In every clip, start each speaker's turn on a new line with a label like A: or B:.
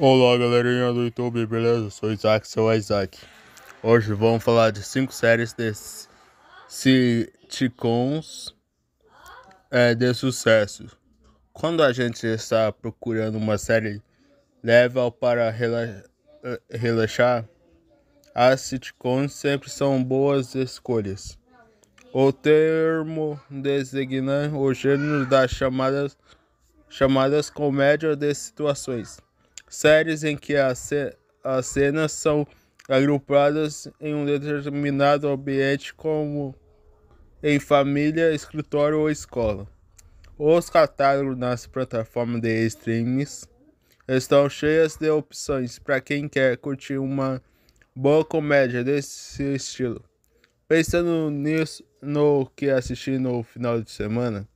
A: Olá galerinha do YouTube, beleza? Sou Isaac, seu Isaac. Hoje vamos falar de cinco séries de sitcoms é, de sucesso. Quando a gente está procurando uma série level para rela é, relaxar, as sitcoms sempre são boas escolhas. O termo designa o gênero das chamadas, chamadas comédias de situações séries em que as cenas são agrupadas em um determinado ambiente, como em família, escritório ou escola. Os catálogos nas plataformas de streams estão cheios de opções para quem quer curtir uma boa comédia desse estilo. Pensando nisso, no que assisti no final de semana,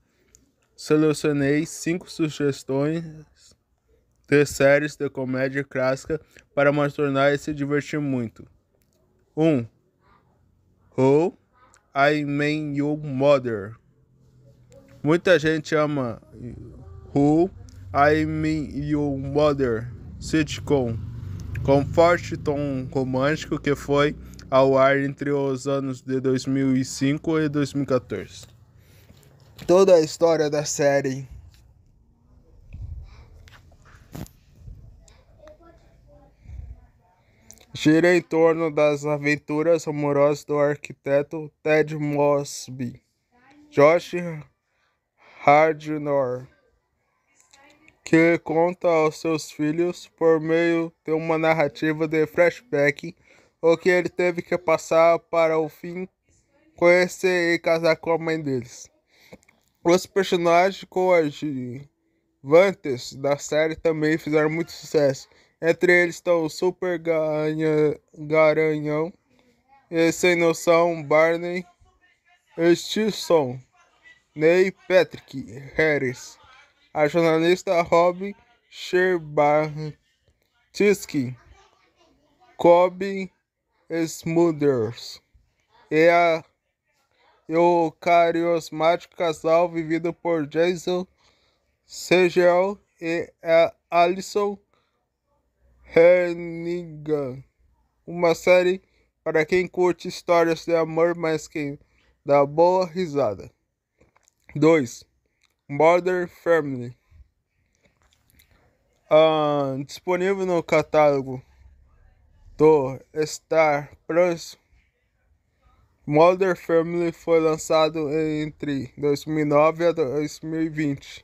A: selecionei cinco sugestões ter séries de comédia clássica para tornar e se divertir muito. 1. Um, How I Met Your Mother. Muita gente ama Who I Met Your Mother sitcom, com forte tom romântico que foi ao ar entre os anos de 2005 e 2014. Toda a história da série gira em torno das aventuras amorosas do arquiteto Ted Mosby, Josh Hardnor, que conta aos seus filhos, por meio de uma narrativa de flashback, o que ele teve que passar para o fim conhecer e casar com a mãe deles. Os personagens coadjuvantes da série também fizeram muito sucesso entre eles estão tá o Super Ganha, Garanhão, Sem Noção, Barney, Stilson, Ney Patrick Harris, a jornalista Robin Sherbatsky, Kobe Smulders e a e o carismático casal vivido por Jason Segel e eh, Alison Hernigan, uma série para quem curte histórias de amor, mas que dá boa risada. 2. Modern Family ah, Disponível no catálogo do Star Plus, Modern Family foi lançado entre 2009 e 2020.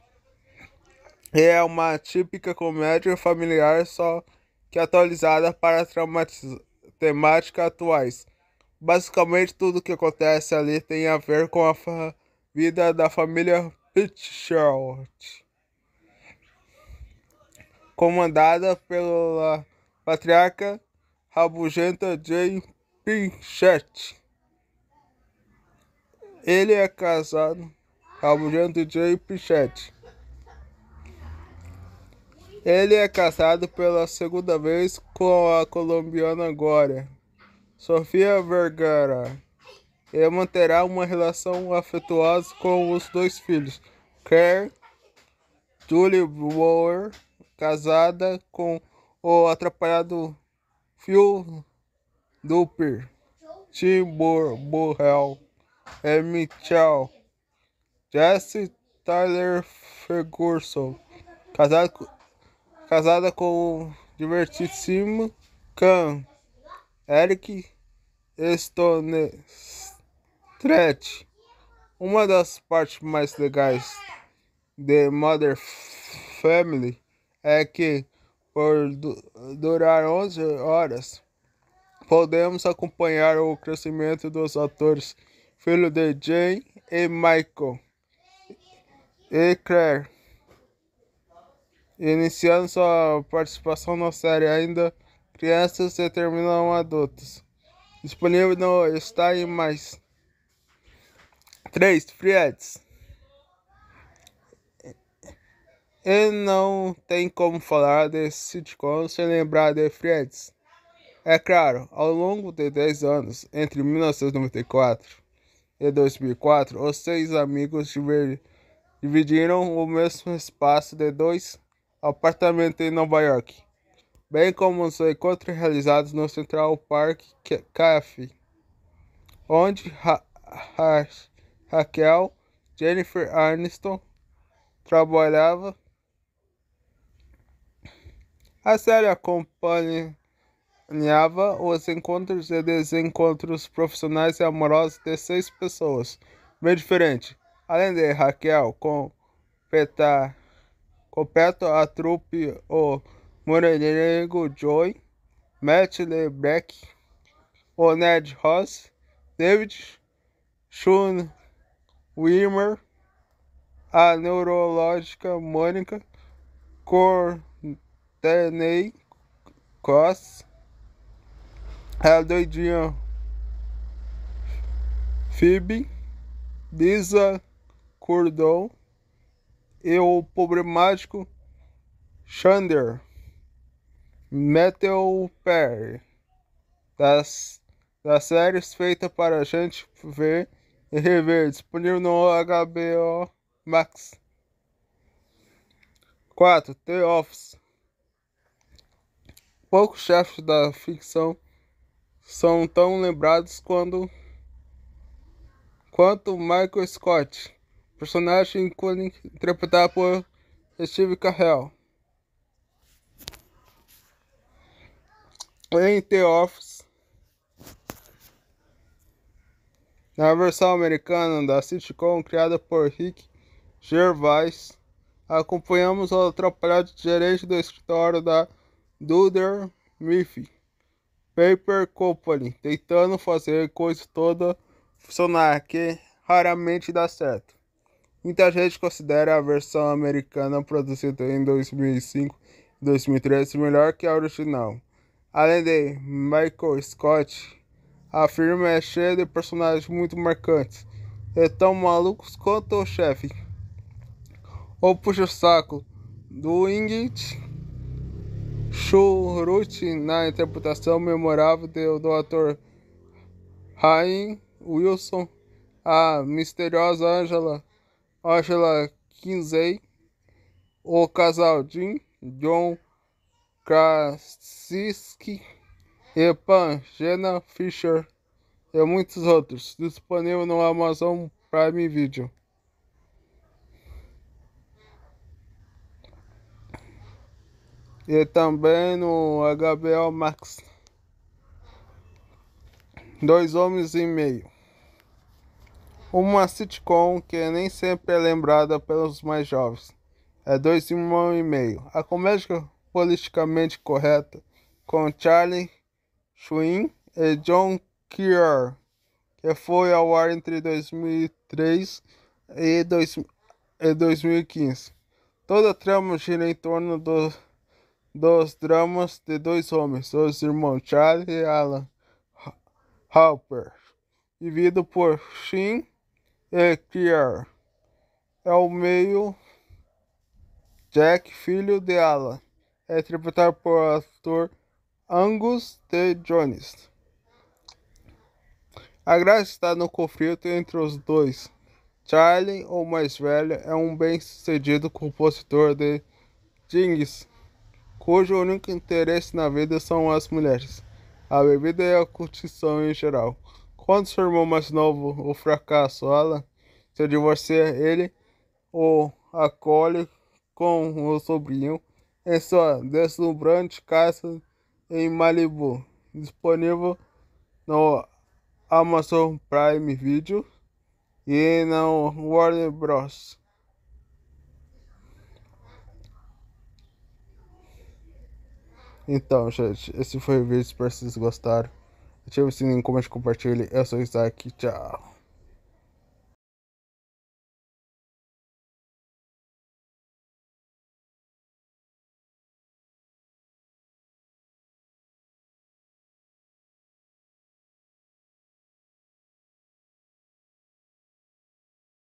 A: É uma típica comédia familiar só que é atualizada para temáticas atuais. Basicamente, tudo que acontece ali tem a ver com a vida da família Pitchford, comandada pela patriarca rabugenta Jane Pinchett. Ele é casado, rabugento Jane Pinchett. Ele é casado pela segunda vez com a colombiana agora, Sofia Vergara e manterá uma relação afetuosa com os dois filhos. Kerr, Julie Brewer, casada com o atrapalhado Phil Duper, Tim Burrell e Mitchell, Jesse Tyler Ferguson, casado com casada com o divertidíssimo Khan Eric Stonestret. Uma das partes mais legais de Mother Family é que, por durar 11 horas, podemos acompanhar o crescimento dos atores, filho de Jane e Michael, e Claire iniciando sua participação na série ainda crianças e terminam adultos. Disponível no está em mais. 3. Frieds. E não tem como falar de sitcom sem lembrar de Friends. É claro, ao longo de 10 anos, entre 1994 e 2004, os seis amigos dividiram o mesmo espaço de dois apartamento em Nova York, bem como os encontros realizados no Central Park Cafe, onde Ra Raquel Jennifer Aniston trabalhava. A série acompanhava os encontros e desencontros profissionais e amorosos de seis pessoas, bem diferente. Além de Raquel, com Petar completo a trupe o Morenego Joy, Matt LeBlanc, o Ned Ross, David Shun Wimmer, a neurológica Mônica Corteney Cross, a doidinha Phoebe, Lisa Cordon, e o problemático Xander Metal Perry das, das séries feitas para a gente ver e rever, disponível no HBO Max. 4. The Office Poucos chefes da ficção são tão lembrados quando, quanto Michael Scott personagem interpretado por Steve Carell. Em The Office, na versão americana da sitcom criada por Rick Gervais, acompanhamos o atrapalhado gerente do escritório da Duder Miffy Paper Company, tentando fazer coisa toda funcionar, que raramente dá certo. Muita gente considera a versão americana produzida em 2005 e 2013 melhor que a original. Além de Michael Scott, a firma é cheia de personagens muito marcantes e tão malucos quanto o chefe. O puxa-saco do Ingrid Churruti na interpretação memorável do, do ator Ryan Wilson, a misteriosa Angela Angela Kinsey, o casal Jim, John Krasinski e Jenna Fisher e muitos outros, disponível no Amazon Prime Video. E também no HBO Max. Dois homens e meio uma sitcom que nem sempre é lembrada pelos mais jovens. É Dois Irmãos e Meio. A comédia politicamente correta com Charlie Sheen e John Keir, que foi ao ar entre 2003 e, dois, e 2015. Toda a trama gira em torno do, dos dramas de dois homens, os irmãos Charlie e Alan Harper, vivido por Sheen é Kier. É, é o meio Jack, filho de Alan. É interpretado por ator Angus T. Jones. A graça está no conflito entre os dois. Charlie, o mais velho, é um bem-sucedido compositor de jingles, cujo único interesse na vida são as mulheres, a bebida e a curtição em geral. Quando seu irmão mais novo o fracasso, Alan, se divorcia ele, o acolhe com o sobrinho em sua deslumbrante casa em Malibu, disponível no Amazon Prime Video e na Warner Bros. Então, gente, esse foi o vídeo. Espero que vocês gostaram. Ative o sininho, comente, compartilhe. Eu sou o Isaac. Tchau.